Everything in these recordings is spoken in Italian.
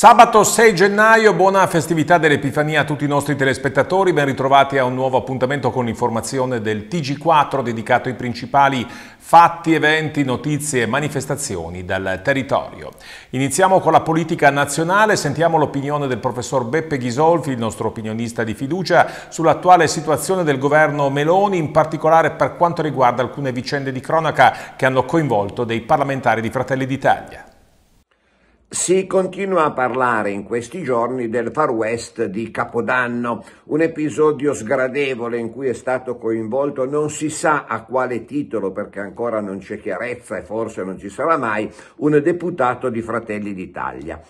Sabato 6 gennaio, buona festività dell'Epifania a tutti i nostri telespettatori, ben ritrovati a un nuovo appuntamento con l'informazione del TG4 dedicato ai principali fatti, eventi, notizie e manifestazioni dal territorio. Iniziamo con la politica nazionale, sentiamo l'opinione del professor Beppe Ghisolfi, il nostro opinionista di fiducia, sull'attuale situazione del governo Meloni, in particolare per quanto riguarda alcune vicende di cronaca che hanno coinvolto dei parlamentari di Fratelli d'Italia. Si continua a parlare in questi giorni del Far West di Capodanno, un episodio sgradevole in cui è stato coinvolto non si sa a quale titolo perché ancora non c'è chiarezza e forse non ci sarà mai un deputato di Fratelli d'Italia.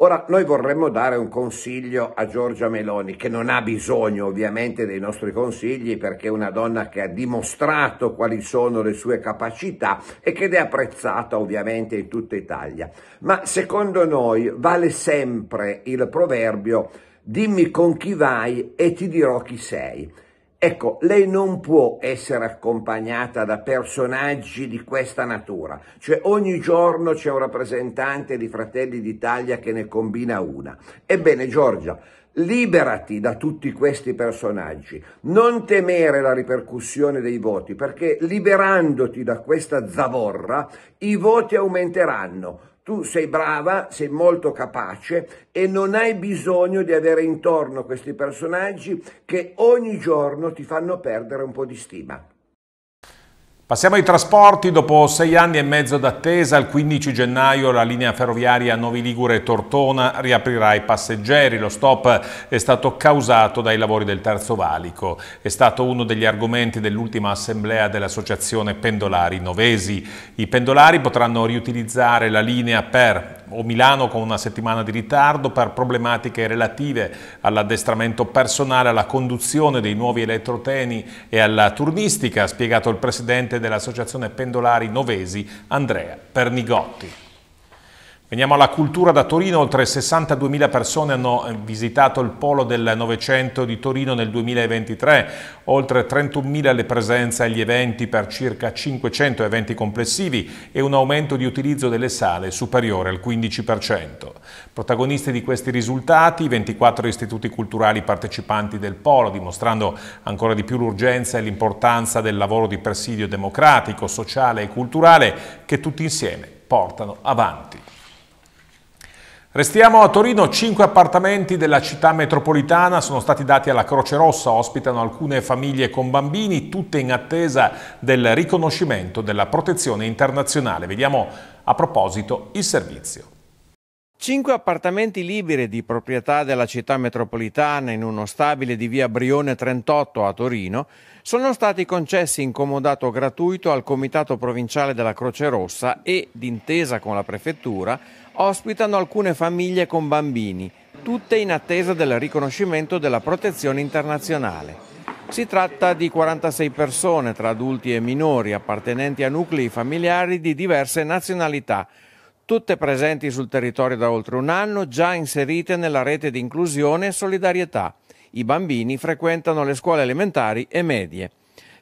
Ora, noi vorremmo dare un consiglio a Giorgia Meloni, che non ha bisogno ovviamente dei nostri consigli perché è una donna che ha dimostrato quali sono le sue capacità e che è apprezzata ovviamente in tutta Italia. Ma secondo noi vale sempre il proverbio dimmi con chi vai e ti dirò chi sei. Ecco, lei non può essere accompagnata da personaggi di questa natura, cioè ogni giorno c'è un rappresentante di Fratelli d'Italia che ne combina una. Ebbene Giorgia, liberati da tutti questi personaggi, non temere la ripercussione dei voti, perché liberandoti da questa zavorra i voti aumenteranno, tu sei brava, sei molto capace e non hai bisogno di avere intorno questi personaggi che ogni giorno ti fanno perdere un po' di stima. Passiamo ai trasporti. Dopo sei anni e mezzo d'attesa, il 15 gennaio la linea ferroviaria Novi Ligure-Tortona riaprirà i passeggeri. Lo stop è stato causato dai lavori del Terzo Valico. È stato uno degli argomenti dell'ultima assemblea dell'Associazione Pendolari Novesi. I pendolari potranno riutilizzare la linea per o Milano con una settimana di ritardo per problematiche relative all'addestramento personale, alla conduzione dei nuovi elettroteni e alla turnistica, ha spiegato il presidente dell'Associazione Pendolari Novesi, Andrea Pernigotti. Veniamo alla cultura da Torino, oltre 62.000 persone hanno eh, visitato il Polo del Novecento di Torino nel 2023, oltre 31.000 le presenze agli eventi per circa 500 eventi complessivi e un aumento di utilizzo delle sale superiore al 15%. Protagonisti di questi risultati 24 istituti culturali partecipanti del Polo, dimostrando ancora di più l'urgenza e l'importanza del lavoro di presidio democratico, sociale e culturale che tutti insieme portano avanti. Restiamo a Torino, cinque appartamenti della città metropolitana sono stati dati alla Croce Rossa, ospitano alcune famiglie con bambini, tutte in attesa del riconoscimento della protezione internazionale. Vediamo a proposito il servizio. Cinque appartamenti liberi di proprietà della città metropolitana in uno stabile di via Brione 38 a Torino sono stati concessi in comodato gratuito al Comitato Provinciale della Croce Rossa e, d'intesa con la Prefettura, ospitano alcune famiglie con bambini, tutte in attesa del riconoscimento della protezione internazionale. Si tratta di 46 persone tra adulti e minori appartenenti a nuclei familiari di diverse nazionalità, tutte presenti sul territorio da oltre un anno, già inserite nella rete di inclusione e solidarietà. I bambini frequentano le scuole elementari e medie.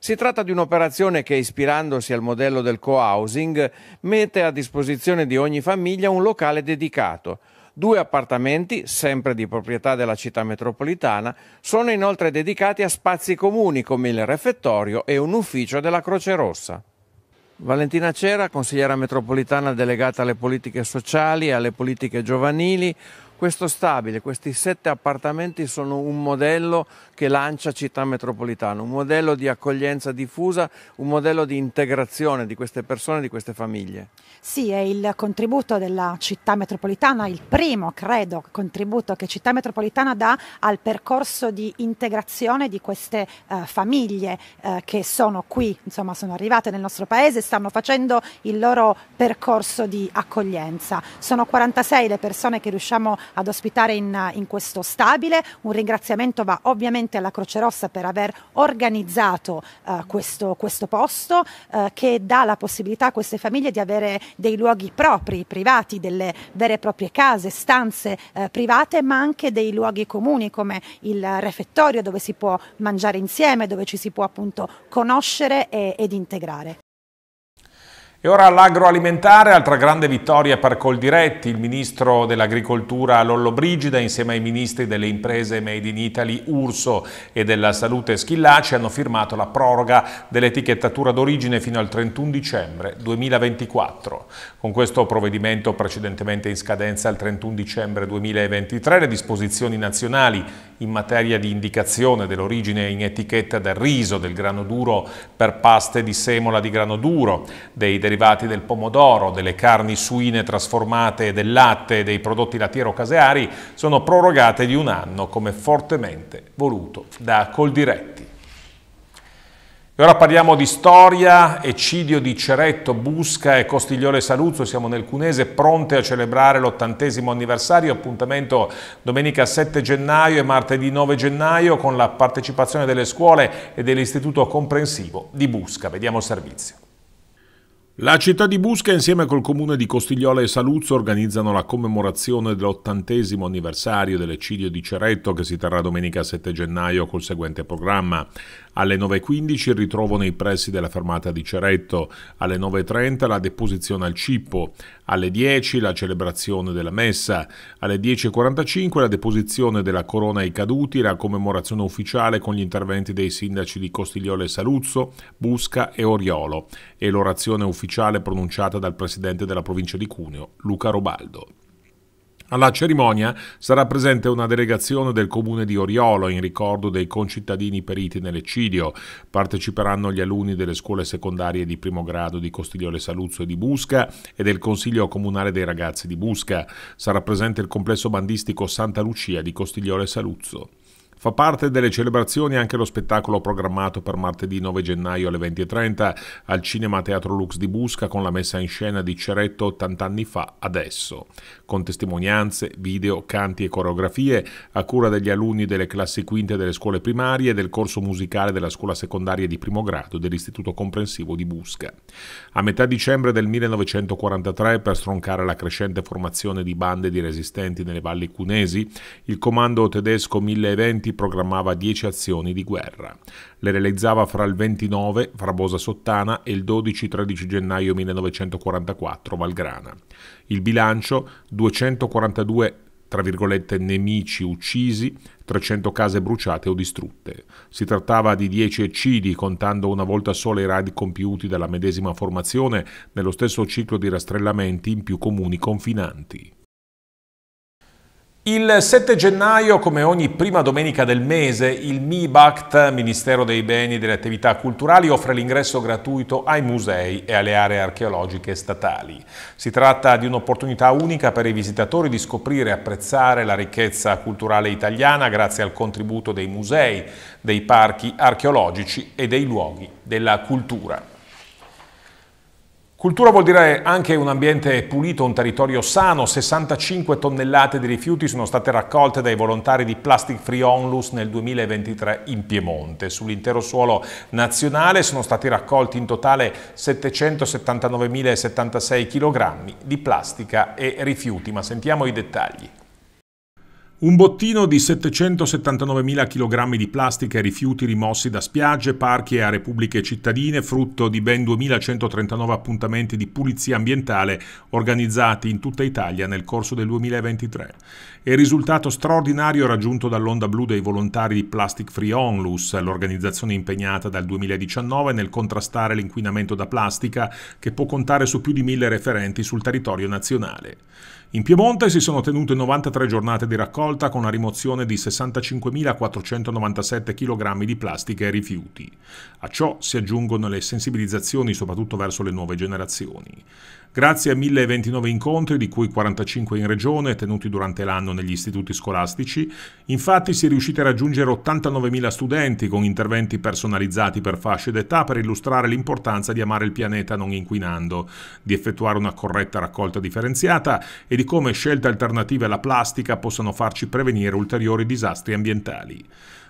Si tratta di un'operazione che, ispirandosi al modello del co-housing, mette a disposizione di ogni famiglia un locale dedicato. Due appartamenti, sempre di proprietà della città metropolitana, sono inoltre dedicati a spazi comuni come il refettorio e un ufficio della Croce Rossa. Valentina Cera, consigliera metropolitana delegata alle politiche sociali e alle politiche giovanili, questo stabile, questi sette appartamenti sono un modello che lancia città metropolitana, un modello di accoglienza diffusa, un modello di integrazione di queste persone, di queste famiglie. Sì, è il contributo della città metropolitana, il primo, credo, contributo che città metropolitana dà al percorso di integrazione di queste eh, famiglie eh, che sono qui, insomma, sono arrivate nel nostro paese, e stanno facendo il loro percorso di accoglienza. Sono 46 le persone che riusciamo a ad ospitare in, in questo stabile. Un ringraziamento va ovviamente alla Croce Rossa per aver organizzato eh, questo, questo, posto eh, che dà la possibilità a queste famiglie di avere dei luoghi propri, privati, delle vere e proprie case, stanze eh, private, ma anche dei luoghi comuni come il refettorio dove si può mangiare insieme, dove ci si può appunto conoscere e, ed integrare. E ora l'agroalimentare, altra grande vittoria per Coldiretti, il ministro dell'agricoltura Lollobrigida insieme ai ministri delle imprese Made in Italy Urso e della salute Schillaci hanno firmato la proroga dell'etichettatura d'origine fino al 31 dicembre 2024. Con questo provvedimento precedentemente in scadenza al 31 dicembre 2023 le disposizioni nazionali in materia di indicazione dell'origine in etichetta del riso, del grano duro per paste di semola di grano duro, dei derivati del pomodoro, delle carni suine trasformate, del latte e dei prodotti lattiero-caseari sono prorogate di un anno come fortemente voluto da Coldiretti. E ora parliamo di storia, eccidio di Ceretto, Busca e Costiglione Saluzzo, siamo nel Cunese, pronte a celebrare l'ottantesimo anniversario, appuntamento domenica 7 gennaio e martedì 9 gennaio con la partecipazione delle scuole e dell'Istituto Comprensivo di Busca. Vediamo il servizio. La città di Busca insieme col comune di Costigliola e Saluzzo organizzano la commemorazione dell'ottantesimo anniversario dell'eccidio di Ceretto che si terrà domenica 7 gennaio col seguente programma. Alle 9.15 il ritrovo nei pressi della fermata di Ceretto, alle 9.30 la deposizione al Cippo, alle 10 la celebrazione della messa, alle 10.45 la deposizione della corona ai caduti, la commemorazione ufficiale con gli interventi dei sindaci di Costigliola e Saluzzo, Busca e Oriolo e l'orazione ufficiale ufficiale pronunciata dal presidente della provincia di Cuneo, Luca Robaldo. Alla cerimonia sarà presente una delegazione del comune di Oriolo in ricordo dei concittadini periti nell'eccidio. Parteciperanno gli alunni delle scuole secondarie di primo grado di Costiglione Saluzzo e di Busca e del Consiglio Comunale dei Ragazzi di Busca. Sarà presente il complesso bandistico Santa Lucia di Costiglione Saluzzo. Fa parte delle celebrazioni anche lo spettacolo programmato per martedì 9 gennaio alle 20.30 al Cinema Teatro Lux di Busca con la messa in scena di Ceretto 80 anni fa adesso, con testimonianze, video, canti e coreografie a cura degli alunni delle classi quinte delle scuole primarie e del corso musicale della scuola secondaria di primo grado dell'Istituto Comprensivo di Busca. A metà dicembre del 1943, per stroncare la crescente formazione di bande di resistenti nelle valli cunesi, il comando tedesco 1020 Uniti programmava 10 azioni di guerra. Le realizzava fra il 29, fra Bosa Sottana, e il 12-13 gennaio 1944, Valgrana. Il bilancio, 242 tra virgolette nemici uccisi, 300 case bruciate o distrutte. Si trattava di 10 eccidi, contando una volta sola i raid compiuti dalla medesima formazione nello stesso ciclo di rastrellamenti in più comuni confinanti. Il 7 gennaio, come ogni prima domenica del mese, il MIBACT, Ministero dei Beni e delle Attività Culturali, offre l'ingresso gratuito ai musei e alle aree archeologiche statali. Si tratta di un'opportunità unica per i visitatori di scoprire e apprezzare la ricchezza culturale italiana grazie al contributo dei musei, dei parchi archeologici e dei luoghi della cultura. Cultura vuol dire anche un ambiente pulito, un territorio sano. 65 tonnellate di rifiuti sono state raccolte dai volontari di Plastic Free Onlus nel 2023 in Piemonte. Sull'intero suolo nazionale sono stati raccolti in totale 779.076 kg di plastica e rifiuti, ma sentiamo i dettagli. Un bottino di 779.000 kg di plastica e rifiuti rimossi da spiagge, parchi e aree pubbliche cittadine, frutto di ben 2.139 appuntamenti di pulizia ambientale organizzati in tutta Italia nel corso del 2023 e il risultato straordinario raggiunto dall'onda blu dei volontari di Plastic Free Onlus, l'organizzazione impegnata dal 2019 nel contrastare l'inquinamento da plastica che può contare su più di mille referenti sul territorio nazionale. In Piemonte si sono tenute 93 giornate di raccolta con la rimozione di 65.497 kg di plastica e rifiuti. A ciò si aggiungono le sensibilizzazioni soprattutto verso le nuove generazioni. Grazie a 1029 incontri, di cui 45 in regione, tenuti durante l'anno negli istituti scolastici, infatti si è riusciti a raggiungere 89.000 studenti con interventi personalizzati per fasce d'età per illustrare l'importanza di amare il pianeta non inquinando, di effettuare una corretta raccolta differenziata e di come scelte alternative alla plastica possano farci prevenire ulteriori disastri ambientali.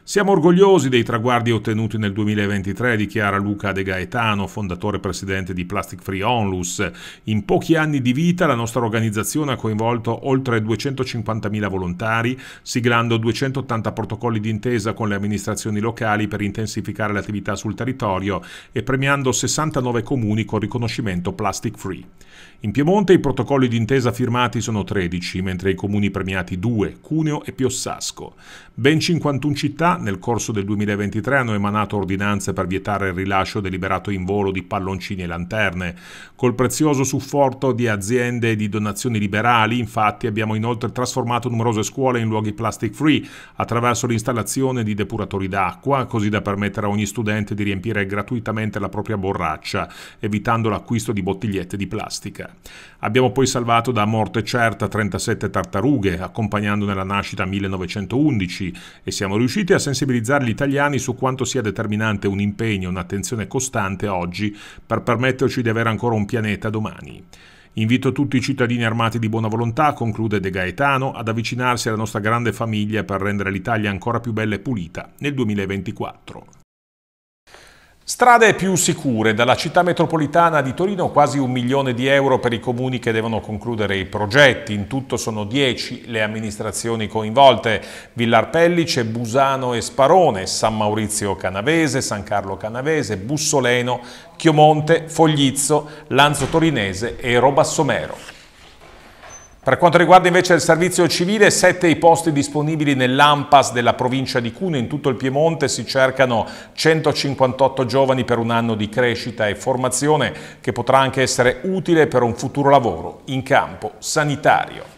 Siamo orgogliosi dei traguardi ottenuti nel 2023, dichiara Luca De Gaetano, fondatore e presidente di Plastic Free Onlus. In pochi anni di vita la nostra organizzazione ha coinvolto oltre 250.000 volontari, siglando 280 protocolli d'intesa con le amministrazioni locali per intensificare l'attività sul territorio e premiando 69 comuni con riconoscimento Plastic Free. In Piemonte i protocolli d'intesa firmati sono 13, mentre i comuni premiati 2, Cuneo e Piossasco. Ben 51 città nel corso del 2023 hanno emanato ordinanze per vietare il rilascio deliberato in volo di palloncini e lanterne. Col prezioso supporto di aziende e di donazioni liberali, infatti, abbiamo inoltre trasformato numerose scuole in luoghi plastic free attraverso l'installazione di depuratori d'acqua, così da permettere a ogni studente di riempire gratuitamente la propria borraccia, evitando l'acquisto di bottigliette di plastica plastica. Abbiamo poi salvato da morte certa 37 tartarughe, accompagnandone la nascita 1911, e siamo riusciti a sensibilizzare gli italiani su quanto sia determinante un impegno, un'attenzione costante oggi per permetterci di avere ancora un pianeta domani. Invito tutti i cittadini armati di buona volontà, conclude De Gaetano, ad avvicinarsi alla nostra grande famiglia per rendere l'Italia ancora più bella e pulita nel 2024. Strade più sicure. Dalla città metropolitana di Torino quasi un milione di euro per i comuni che devono concludere i progetti. In tutto sono dieci le amministrazioni coinvolte. Villar Pellice, Busano e Sparone, San Maurizio Canavese, San Carlo Canavese, Bussoleno, Chiomonte, Foglizzo, Lanzo Torinese e Robassomero. Per quanto riguarda invece il servizio civile, sette i posti disponibili nell'AMPAS della provincia di Cuneo, in tutto il Piemonte si cercano 158 giovani per un anno di crescita e formazione che potrà anche essere utile per un futuro lavoro in campo sanitario.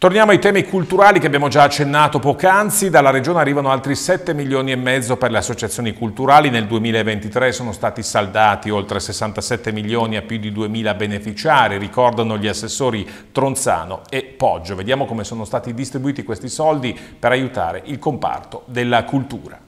Torniamo ai temi culturali che abbiamo già accennato poc'anzi. Dalla Regione arrivano altri 7 milioni e mezzo per le associazioni culturali. Nel 2023 sono stati saldati oltre 67 milioni a più di 2 mila beneficiari, ricordano gli assessori Tronzano e Poggio. Vediamo come sono stati distribuiti questi soldi per aiutare il comparto della cultura.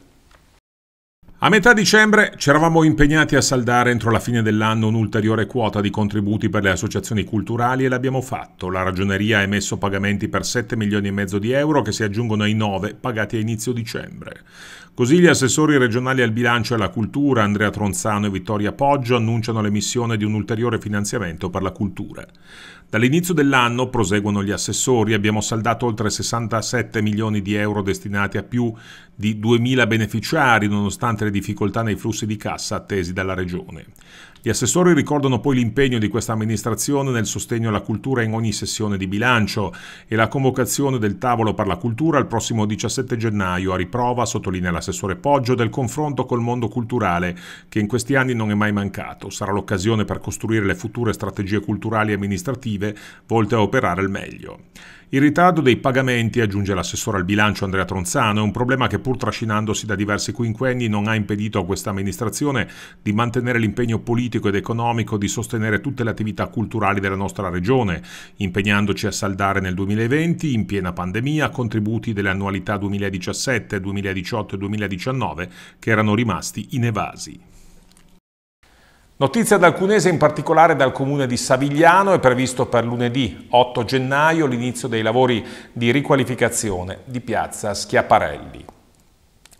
A metà dicembre ci eravamo impegnati a saldare entro la fine dell'anno un'ulteriore quota di contributi per le associazioni culturali e l'abbiamo fatto. La ragioneria ha emesso pagamenti per 7 milioni e mezzo di euro che si aggiungono ai 9 pagati a inizio dicembre. Così gli assessori regionali al bilancio e alla cultura, Andrea Tronzano e Vittoria Poggio, annunciano l'emissione di un ulteriore finanziamento per la cultura. Dall'inizio dell'anno, proseguono gli assessori, abbiamo saldato oltre 67 milioni di euro destinati a più di 2.000 beneficiari, nonostante le difficoltà nei flussi di cassa attesi dalla Regione. Gli assessori ricordano poi l'impegno di questa amministrazione nel sostegno alla cultura in ogni sessione di bilancio e la convocazione del tavolo per la cultura il prossimo 17 gennaio a riprova, sottolinea l'assessore Poggio, del confronto col mondo culturale che in questi anni non è mai mancato. Sarà l'occasione per costruire le future strategie culturali e amministrative volte a operare al meglio. Il ritardo dei pagamenti, aggiunge l'assessore al bilancio Andrea Tronzano, è un problema che pur trascinandosi da diversi quinquenni non ha impedito a questa amministrazione di mantenere l'impegno politico ed economico di sostenere tutte le attività culturali della nostra regione, impegnandoci a saldare nel 2020, in piena pandemia, contributi delle annualità 2017, 2018 e 2019 che erano rimasti inevasi. Notizia dal Cunese, in particolare dal comune di Savigliano, è previsto per lunedì 8 gennaio l'inizio dei lavori di riqualificazione di piazza Schiaparelli.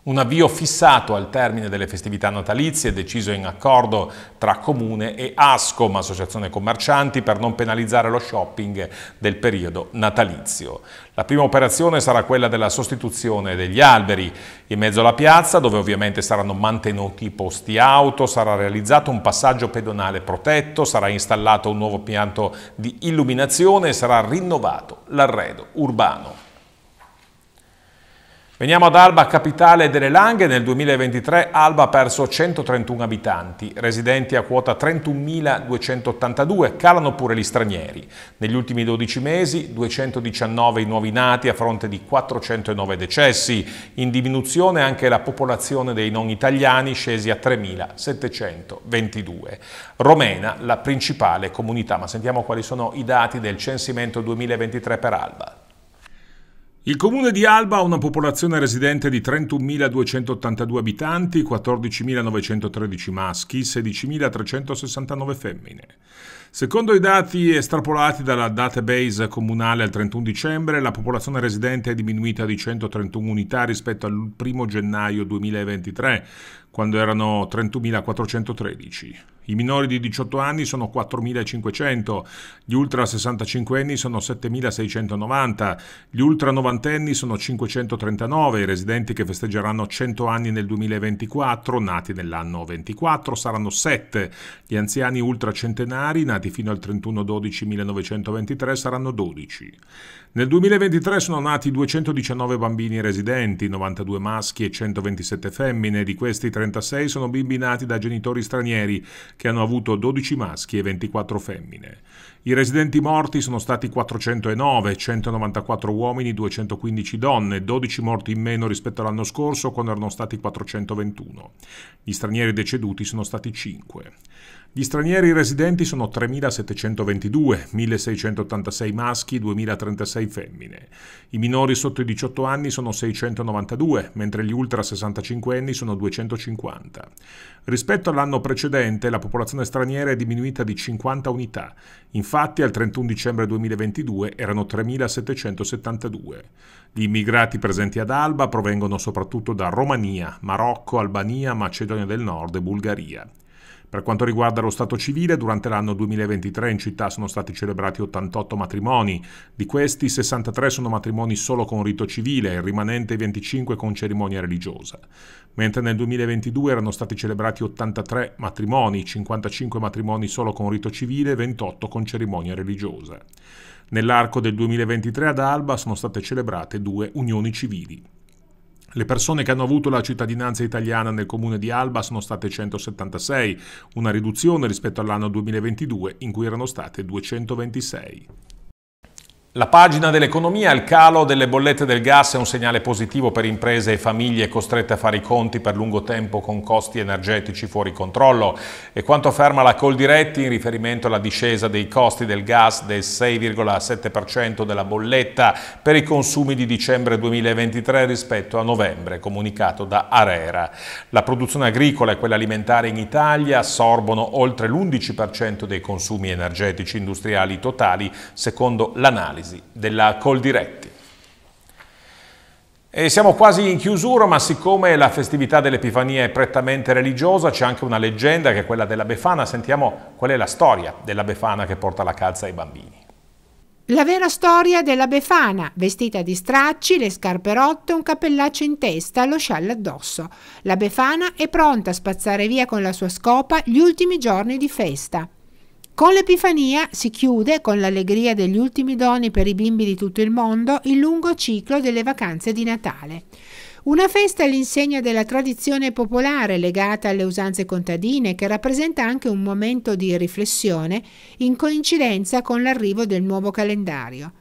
Un avvio fissato al termine delle festività natalizie, deciso in accordo tra Comune e ASCOM, Associazione Commercianti, per non penalizzare lo shopping del periodo natalizio. La prima operazione sarà quella della sostituzione degli alberi. In mezzo alla piazza, dove ovviamente saranno mantenuti i posti auto, sarà realizzato un passaggio pedonale protetto, sarà installato un nuovo pianto di illuminazione e sarà rinnovato l'arredo urbano. Veniamo ad Alba, capitale delle Langhe. Nel 2023 Alba ha perso 131 abitanti, residenti a quota 31.282, calano pure gli stranieri. Negli ultimi 12 mesi 219 i nuovi nati a fronte di 409 decessi. In diminuzione anche la popolazione dei non italiani scesi a 3.722. Romena, la principale comunità, ma sentiamo quali sono i dati del censimento 2023 per Alba. Il comune di Alba ha una popolazione residente di 31.282 abitanti, 14.913 maschi, 16.369 femmine. Secondo i dati estrapolati dalla database comunale al 31 dicembre, la popolazione residente è diminuita di 131 unità rispetto al 1 gennaio 2023, quando erano 31.413. I minori di 18 anni sono 4.500, gli ultra 65enni sono 7.690, gli ultra 90enni sono 539, i residenti che festeggeranno 100 anni nel 2024, nati nell'anno 24, saranno 7, gli anziani ultra centenari, nati fino al 31-12-1923, saranno 12. Nel 2023 sono nati 219 bambini residenti, 92 maschi e 127 femmine, di questi 36 sono bimbi nati da genitori stranieri che hanno avuto 12 maschi e 24 femmine. I residenti morti sono stati 409, 194 uomini, 215 donne, 12 morti in meno rispetto all'anno scorso quando erano stati 421. Gli stranieri deceduti sono stati 5. Gli stranieri residenti sono 3.722, 1.686 maschi, 2.036 femmine. I minori sotto i 18 anni sono 692, mentre gli ultra 65 anni sono 250. Rispetto all'anno precedente la popolazione straniera è diminuita di 50 unità, infatti al 31 dicembre 2022 erano 3.772. Gli immigrati presenti ad Alba provengono soprattutto da Romania, Marocco, Albania, Macedonia del Nord e Bulgaria. Per quanto riguarda lo stato civile, durante l'anno 2023 in città sono stati celebrati 88 matrimoni, di questi 63 sono matrimoni solo con rito civile e rimanente 25 con cerimonia religiosa. Mentre nel 2022 erano stati celebrati 83 matrimoni, 55 matrimoni solo con rito civile e 28 con cerimonia religiosa. Nell'arco del 2023 ad Alba sono state celebrate due unioni civili. Le persone che hanno avuto la cittadinanza italiana nel comune di Alba sono state 176, una riduzione rispetto all'anno 2022 in cui erano state 226. La pagina dell'economia, il calo delle bollette del gas è un segnale positivo per imprese e famiglie costrette a fare i conti per lungo tempo con costi energetici fuori controllo. E quanto afferma la Coldiretti in riferimento alla discesa dei costi del gas del 6,7% della bolletta per i consumi di dicembre 2023 rispetto a novembre, comunicato da Arera. La produzione agricola e quella alimentare in Italia assorbono oltre l'11% dei consumi energetici industriali totali, secondo l'analisi analisi della Coldiretti. E siamo quasi in chiusura, ma siccome la festività dell'Epifania è prettamente religiosa, c'è anche una leggenda che è quella della Befana. Sentiamo qual è la storia della Befana che porta la calza ai bambini. La vera storia della Befana, vestita di stracci, le scarpe rotte, un cappellaccio in testa, lo scialle addosso. La Befana è pronta a spazzare via con la sua scopa gli ultimi giorni di festa. Con l'Epifania si chiude, con l'allegria degli ultimi doni per i bimbi di tutto il mondo, il lungo ciclo delle vacanze di Natale. Una festa all'insegna della tradizione popolare legata alle usanze contadine che rappresenta anche un momento di riflessione in coincidenza con l'arrivo del nuovo calendario.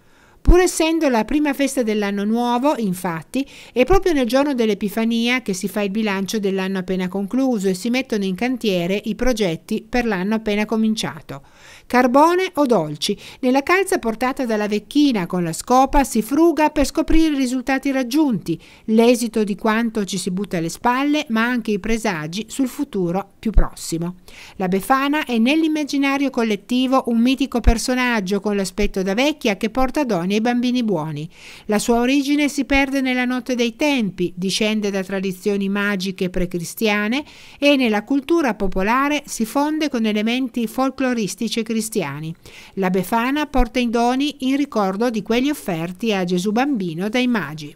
Pur essendo la prima festa dell'anno nuovo, infatti, è proprio nel giorno dell'Epifania che si fa il bilancio dell'anno appena concluso e si mettono in cantiere i progetti per l'anno appena cominciato. Carbone o dolci. Nella calza portata dalla vecchina con la scopa si fruga per scoprire i risultati raggiunti, l'esito di quanto ci si butta alle spalle, ma anche i presagi sul futuro più prossimo. La Befana è nell'immaginario collettivo un mitico personaggio con l'aspetto da vecchia che porta doni ai bambini buoni. La sua origine si perde nella notte dei tempi, discende da tradizioni magiche precristiane e nella cultura popolare si fonde con elementi folcloristici e cristiani. La Befana porta i doni in ricordo di quelli offerti a Gesù bambino dai magi.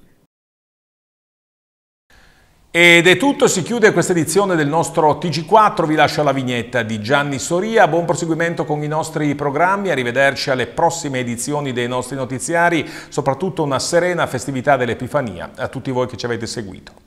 Ed è tutto, si chiude questa edizione del nostro TG4, vi lascio la vignetta di Gianni Soria, buon proseguimento con i nostri programmi, arrivederci alle prossime edizioni dei nostri notiziari, soprattutto una serena festività dell'Epifania a tutti voi che ci avete seguito.